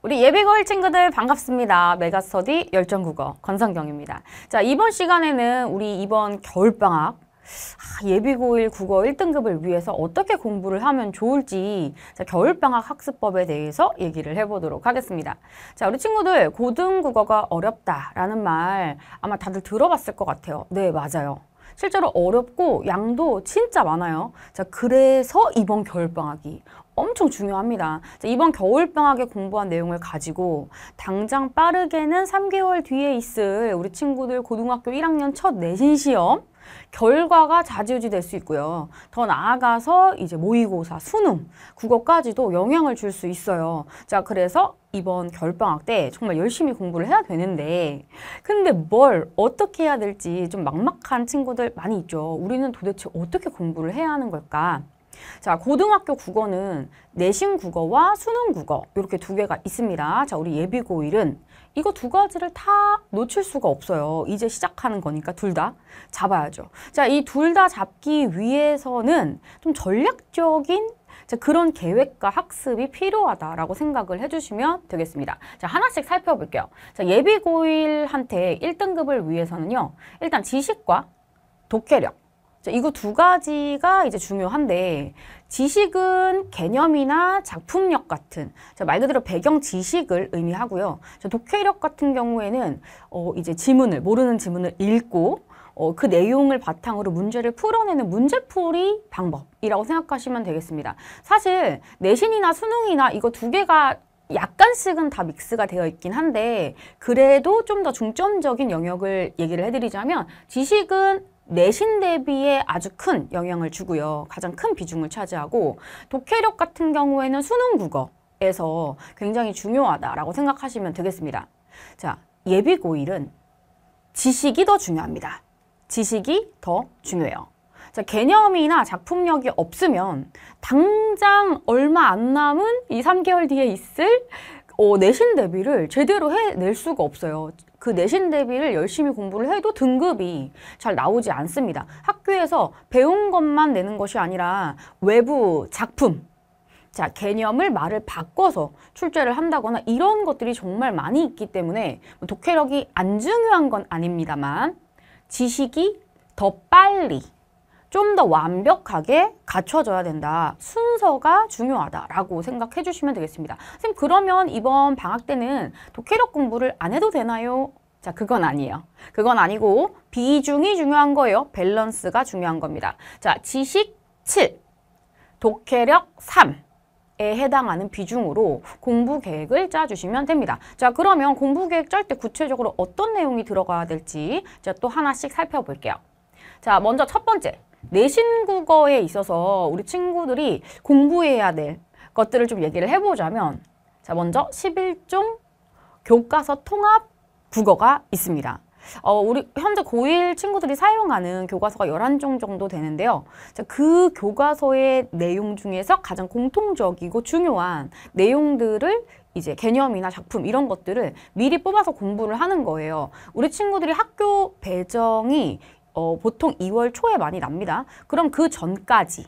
우리 예비고일 친구들 반갑습니다. 메가스터디 열정국어 건성경입니다자 이번 시간에는 우리 이번 겨울방학 아, 예비고일 국어 1등급을 위해서 어떻게 공부를 하면 좋을지 자, 겨울방학 학습법에 대해서 얘기를 해보도록 하겠습니다. 자, 우리 친구들 고등국어가 어렵다라는 말 아마 다들 들어봤을 것 같아요. 네, 맞아요. 실제로 어렵고 양도 진짜 많아요. 자, 그래서 이번 겨울방학이 엄청 중요합니다. 자, 이번 겨울방학에 공부한 내용을 가지고 당장 빠르게는 3개월 뒤에 있을 우리 친구들 고등학교 1학년 첫 내신 시험 결과가 좌지우지 될 수 있고요. 더 나아가서 이제 모의고사, 수능, 국어까지도 영향을 줄 수 있어요. 자, 그래서 이번 결방학때 정말 열심히 공부를 해야 되는데 근데 뭘 어떻게 해야 될지 좀 막막한 친구들 많이 있죠. 우리는 도대체 어떻게 공부를 해야 하는 걸까? 자, 고등학교 국어는 내신 국어와 수능 국어 이렇게 두 개가 있습니다. 자, 우리 예비 고1은 이거 두 가지를 다 놓칠 수가 없어요. 이제 시작하는 거니까 둘 다 잡아야죠. 자, 이 둘 다 잡기 위해서는 좀 전략적인 자, 그런 계획과 학습이 필요하다라고 생각을 해주시면 되겠습니다. 자, 하나씩 살펴볼게요. 자, 예비고일한테 1등급을 위해서는요, 일단 지식과 독해력, 이거 두 가지가 이제 중요한데 지식은 개념이나 작품력 같은 말 그대로 배경 지식을 의미하고요. 독해력 같은 경우에는 어, 이제 지문을 모르는 지문을 읽고 어, 그 내용을 바탕으로 문제를 풀어내는 문제풀이 방법이라고 생각하시면 되겠습니다. 사실 내신이나 수능이나 이거 두 개가 약간씩은 다 믹스가 되어 있긴 한데 그래도 좀 더 중점적인 영역을 얘기를 해드리자면 지식은 내신 대비에 아주 큰 영향을 주고요. 가장 큰 비중을 차지하고 독해력 같은 경우에는 수능 국어에서 굉장히 중요하다라고 생각하시면 되겠습니다. 자, 예비 고일은 지식이 더 중요합니다. 지식이 더 중요해요. 자, 개념이나 작품력이 없으면 당장 얼마 안 남은 이 삼개월 뒤에 있을 어, 내신 대비를 제대로 해낼 수가 없어요. 그 내신 대비를 열심히 공부를 해도 등급이 잘 나오지 않습니다. 학교에서 배운 것만 내는 것이 아니라 외부 작품, 자 개념을 말을 바꿔서 출제를 한다거나 이런 것들이 정말 많이 있기 때문에 뭐 독해력이 안 중요한 건 아닙니다만 지식이 더 빨리 좀더 완벽하게 갖춰져야 된다. 순서가 중요하다라고 생각해 주시면 되겠습니다. 선생님 그러면 이번 방학 때는 독해력 공부를 안 해도 되나요? 자, 그건 아니에요. 그건 아니고 비중이 중요한 거예요. 밸런스가 중요한 겁니다. 자, 지식 7, 독해력 3. 에 해당하는 비중으로 공부 계획을 짜주시면 됩니다. 자 그러면 공부 계획 짤 때 구체적으로 어떤 내용이 들어가야 될지 또 하나씩 살펴볼게요. 자 먼저 첫 번째 내신 국어에 있어서 우리 친구들이 공부해야 될 것들을 좀 얘기를 해보자면 자 먼저 11종 교과서 통합 국어가 있습니다. 어, 우리 현재 고1 친구들이 사용하는 교과서가 11종 정도 되는데요. 자, 그 교과서의 내용 중에서 가장 공통적이고 중요한 내용들을 이제 개념이나 작품 이런 것들을 미리 뽑아서 공부를 하는 거예요. 우리 친구들이 학교 배정이 어, 보통 2월 초에 많이 납니다. 그럼 그 전까지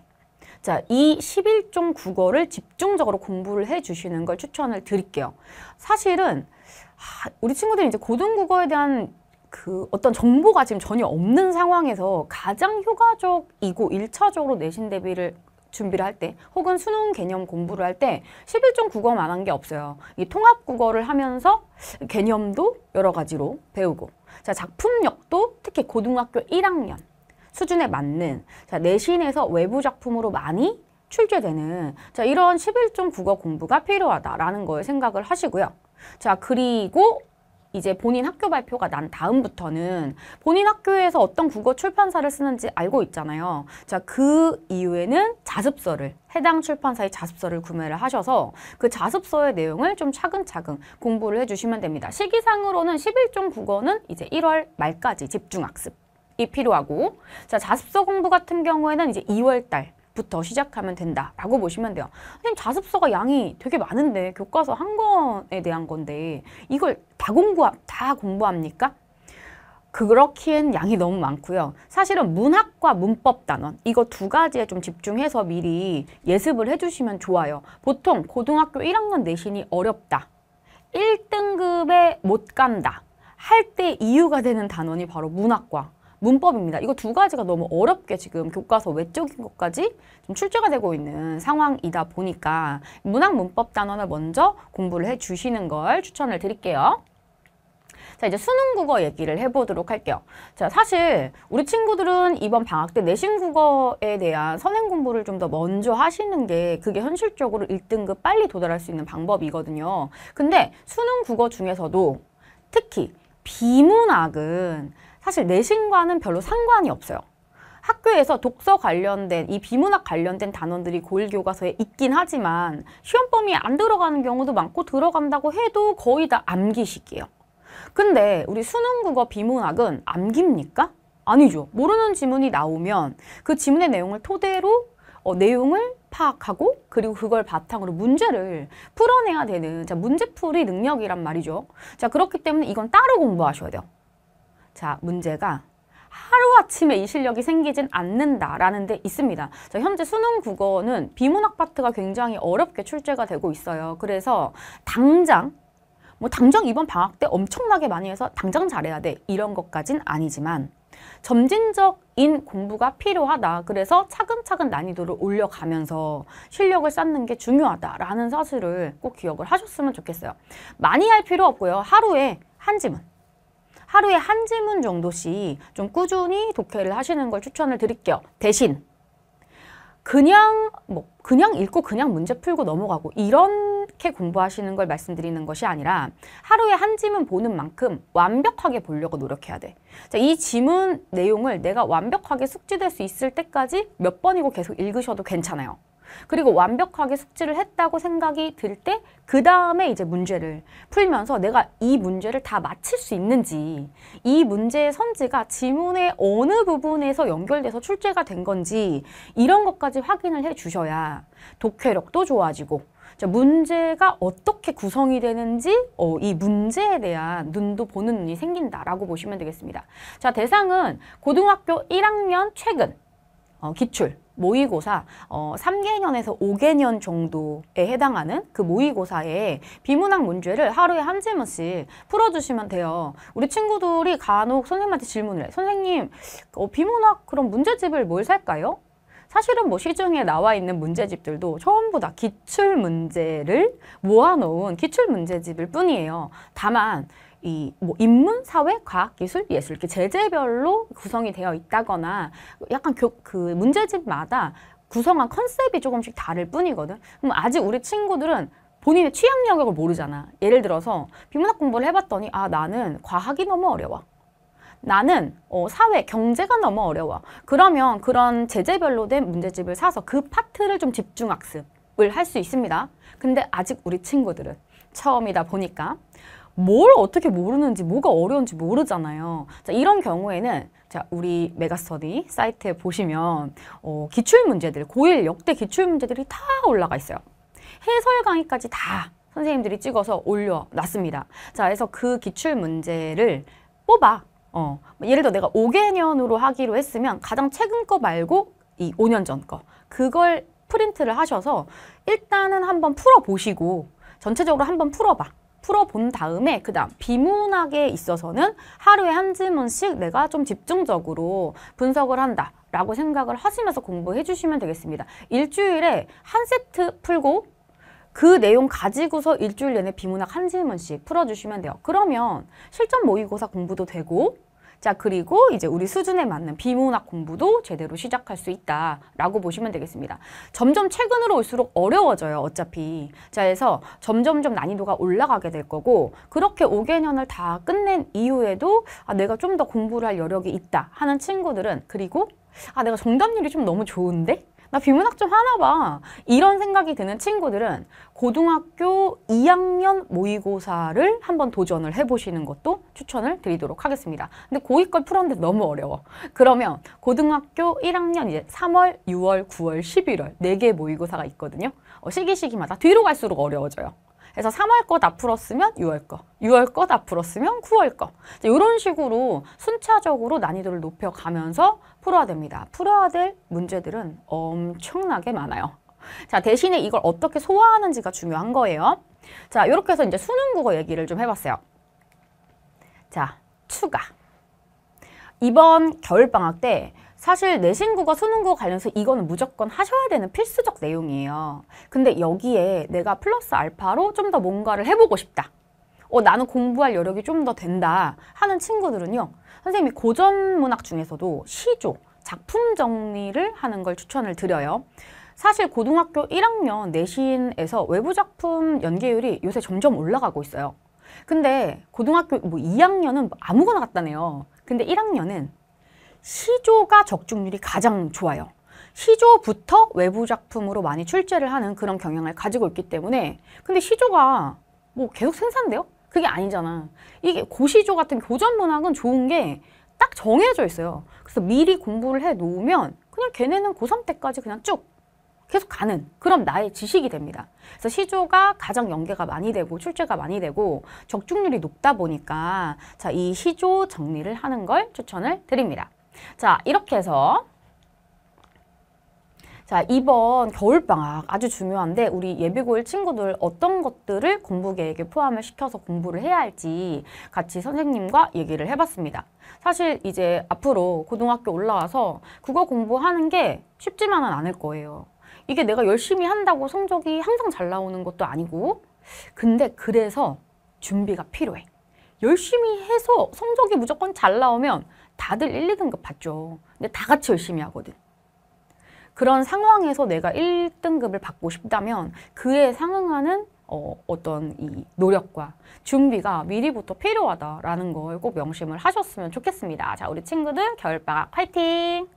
자, 이 11종 국어를 집중적으로 공부를 해주시는 걸 추천을 드릴게요. 사실은 하, 우리 친구들이 이제 고등국어에 대한 그 어떤 정보가 지금 전혀 없는 상황에서 가장 효과적이고 일차적으로 내신 대비를 준비를 할 때 혹은 수능 개념 공부를 할 때 11종 국어만 한게 없어요. 이 통합 국어를 하면서 개념도 여러 가지로 배우고 자, 작품력도 특히 고등학교 1학년 수준에 맞는 자, 내신에서 외부 작품으로 많이 출제되는 자, 이런 11종 국어 공부가 필요하다라는 걸 생각을 하시고요. 자, 그리고 이제 본인 학교 발표가 난 다음부터는 본인 학교에서 어떤 국어 출판사를 쓰는지 알고 있잖아요. 자, 그 이후에는 자습서를 해당 출판사의 자습서를 구매를 하셔서 그 자습서의 내용을 좀 차근차근 공부를 해주시면 됩니다. 시기상으로는 11종 국어는 이제 1월 말까지 집중학습이 필요하고 자, 자습서 공부 같은 경우에는 이제 2월 달 부터 시작하면 된다라고 보시면 돼요. 선생님 자습서가 양이 되게 많은데 교과서 한 권에 대한 건데 이걸 다 공부 다 공부합니까? 그렇기엔 양이 너무 많고요. 사실은 문학과 문법 단원 이거 두 가지에 좀 집중해서 미리 예습을 해주시면 좋아요. 보통 고등학교 1학년 내신이 어렵다. 1등급에 못 간다. 할 때 이유가 되는 단원이 바로 문학과 문법입니다. 이거 두 가지가 너무 어렵게 지금 교과서 외적인 것까지 좀 출제가 되고 있는 상황이다 보니까 문학 문법 단원을 먼저 공부를 해 주시는 걸 추천을 드릴게요. 자 이제 수능 국어 얘기를 해보도록 할게요. 자 사실 우리 친구들은 이번 방학 때 내신 국어에 대한 선행 공부를 좀 더 먼저 하시는 게 그게 현실적으로 1등급 빨리 도달할 수 있는 방법이거든요. 근데 수능 국어 중에서도 특히 비문학은 사실 내신과는 별로 상관이 없어요. 학교에서 독서 관련된 이 비문학 관련된 단원들이 고일 교과서에 있긴 하지만 시험 범위에 안 들어가는 경우도 많고 들어간다고 해도 거의 다 암기식이에요. 근데 우리 수능 국어 비문학은 암기입니까? 아니죠. 모르는 지문이 나오면 그 지문의 내용을 토대로 어, 내용을 파악하고 그리고 그걸 바탕으로 문제를 풀어내야 되는 자 문제풀이 능력이란 말이죠. 자 그렇기 때문에 이건 따로 공부하셔야 돼요. 자, 문제가 하루아침에 이 실력이 생기진 않는다라는 데 있습니다. 자, 현재 수능 국어는 비문학 파트가 굉장히 어렵게 출제가 되고 있어요. 그래서 당장 뭐 당장 이번 방학 때 엄청나게 많이 해서 당장 잘해야 돼 이런 것까진 아니지만 점진적인 공부가 필요하다. 그래서 차근차근 난이도를 올려가면서 실력을 쌓는 게 중요하다라는 사실을 꼭 기억을 하셨으면 좋겠어요. 많이 할 필요 없고요. 하루에 한 지문 하루에 한지문 정도씩 좀 꾸준히 독해를 하시는 걸 추천을 드릴게요. 대신 그냥 뭐 그냥 읽고 그냥 문제 풀고 넘어가고 이렇게 공부하시는 걸 말씀드리는 것이 아니라 하루에 한 지문 보는 만큼 완벽하게 보려고 노력해야 돼. 자, 이 지문 내용을 내가 완벽하게 숙지될 수 있을 때까지 몇 번이고 계속 읽으셔도 괜찮아요. 그리고 완벽하게 숙지를 했다고 생각이 들 때 그 다음에 이제 문제를 풀면서 내가 이 문제를 다맞출수 있는지 이 문제의 선지가 지문의 어느 부분에서 연결돼서 출제가 된 건지 이런 것까지 확인을 해 주셔야 독해력도 좋아지고 문제가 어떻게 구성이 되는지 어, 이 문제에 대한 눈도 보는 눈이 생긴다라고 보시면 되겠습니다. 자 대상은 고등학교 1학년 최근 어, 기출 모의고사 어, 3개년에서 5개년 정도에 해당하는 그모의고사에 비문학 문제를 하루에 한 질문씩 풀어주시면 돼요. 우리 친구들이 간혹 선생님한테 질문을 해. 선생님, 어, 비문학 그럼 문제집을 뭘 살까요? 사실은 뭐 시중에 나와 있는 문제집들도 전부 다 기출문제를 모아놓은 기출문제집일 뿐이에요. 다만 이뭐 인문, 사회, 과학, 기술, 예술 이렇게 제재별로 구성이 되어 있다거나 약간 교, 그 문제집마다 구성한 컨셉이 조금씩 다를 뿐이거든. 그럼 아직 우리 친구들은 본인의 취향 영역을 모르잖아. 예를 들어서 비문학 공부를 해봤더니 아 나는 과학이 너무 어려워. 나는 어, 사회, 경제가 너무 어려워. 그러면 그런 제재별로 된 문제집을 사서 그 파트를 좀 집중 학습을 할 수 있습니다. 근데 아직 우리 친구들은 처음이다 보니까 뭘 어떻게 모르는지 뭐가 어려운지 모르잖아요. 자, 이런 경우에는 자, 우리 메가스터디 사이트에 보시면 어, 기출 문제들, 고1 역대 기출 문제들이 다 올라가 있어요. 해설 강의까지 다 선생님들이 찍어서 올려놨습니다. 자, 그래서 그 기출 문제를 뽑아. 어, 예를 들어 내가 5개년으로 하기로 했으면 가장 최근 거 말고 이 5년 전 거. 그걸 프린트를 하셔서 일단은 한번 풀어보시고 전체적으로 한번 풀어봐. 풀어본 다음에 그 다음 비문학에 있어서는 하루에 한 질문씩 내가 좀 집중적으로 분석을 한다 라고 생각을 하시면서 공부해 주시면 되겠습니다. 일주일에 한 세트 풀고 그 내용 가지고서 일주일 내내 비문학 한 질문씩 풀어주시면 돼요. 그러면 실전 모의고사 공부도 되고 자, 그리고 이제 우리 수준에 맞는 비문학 공부도 제대로 시작할 수 있다라고 보시면 되겠습니다. 점점 최근으로 올수록 어려워져요, 어차피. 자, 해서 점점점 난이도가 올라가게 될 거고 그렇게 5개년을 다 끝낸 이후에도 아, 내가 좀 더 공부를 할 여력이 있다 하는 친구들은 그리고 아, 내가 정답률이 좀 너무 좋은데? 나 비문학 좀 하나 봐. 이런 생각이 드는 친구들은 고등학교 2학년 모의고사를 한번 도전을 해보시는 것도 추천을 드리도록 하겠습니다. 근데 고위걸 풀었는데 너무 어려워. 그러면 고등학교 1학년 이제 3월, 6월, 9월, 11월 4개 모의고사가 있거든요. 어, 시기시기마다 뒤로 갈수록 어려워져요. 그래서 3월 거 다 풀었으면 6월 거, 6월 거 다 풀었으면 9월 거. 이런 식으로 순차적으로 난이도를 높여가면서 풀어야 됩니다. 풀어야 될 문제들은 엄청나게 많아요. 자, 대신에 이걸 어떻게 소화하는지가 중요한 거예요. 자, 이렇게 해서 이제 수능 국어 얘기를 좀 해봤어요. 자, 추가. 이번 겨울방학 때 사실 내신구가 수능구 관련해서 이거는 무조건 하셔야 되는 필수적 내용이에요. 근데 여기에 내가 플러스 알파로 좀 더 뭔가를 해보고 싶다. 어, 나는 공부할 여력이 좀 더 된다 하는 친구들은요. 선생님이 고전 문학 중에서도 시조, 작품 정리를 하는 걸 추천을 드려요. 사실 고등학교 1학년 내신에서 외부 작품 연계율이 요새 점점 올라가고 있어요. 근데 고등학교 뭐 2학년은 아무거나 같다네요. 근데 1학년은 시조가 적중률이 가장 좋아요. 시조부터 외부 작품으로 많이 출제를 하는 그런 경향을 가지고 있기 때문에 근데 시조가 뭐 계속 생산돼요? 그게 아니잖아. 이게 고시조 같은 교전 문학은 좋은 게 딱 정해져 있어요. 그래서 미리 공부를 해 놓으면 그냥 걔네는 고3 때까지 그냥 쭉 계속 가는 그런 나의 지식이 됩니다. 그래서 시조가 가장 연계가 많이 되고 출제가 많이 되고 적중률이 높다 보니까 자 이 시조 정리를 하는 걸 추천을 드립니다. 자, 이렇게 해서 자, 이번 겨울방학 아주 중요한데 우리 예비고일 친구들 어떤 것들을 공부 계획에 포함을 시켜서 공부를 해야 할지 같이 선생님과 얘기를 해봤습니다. 사실 이제 앞으로 고등학교 올라와서 국어 공부하는 게 쉽지만은 않을 거예요. 이게 내가 열심히 한다고 성적이 항상 잘 나오는 것도 아니고 근데 그래서 준비가 필요해. 열심히 해서 성적이 무조건 잘 나오면 다들 1, 2등급 받죠. 근데 다 같이 열심히 하거든. 그런 상황에서 내가 1등급을 받고 싶다면 그에 상응하는 어, 어떤 이 노력과 준비가 미리부터 필요하다라는 걸 꼭 명심을 하셨으면 좋겠습니다. 자, 우리 친구들 겨울방학 화이팅!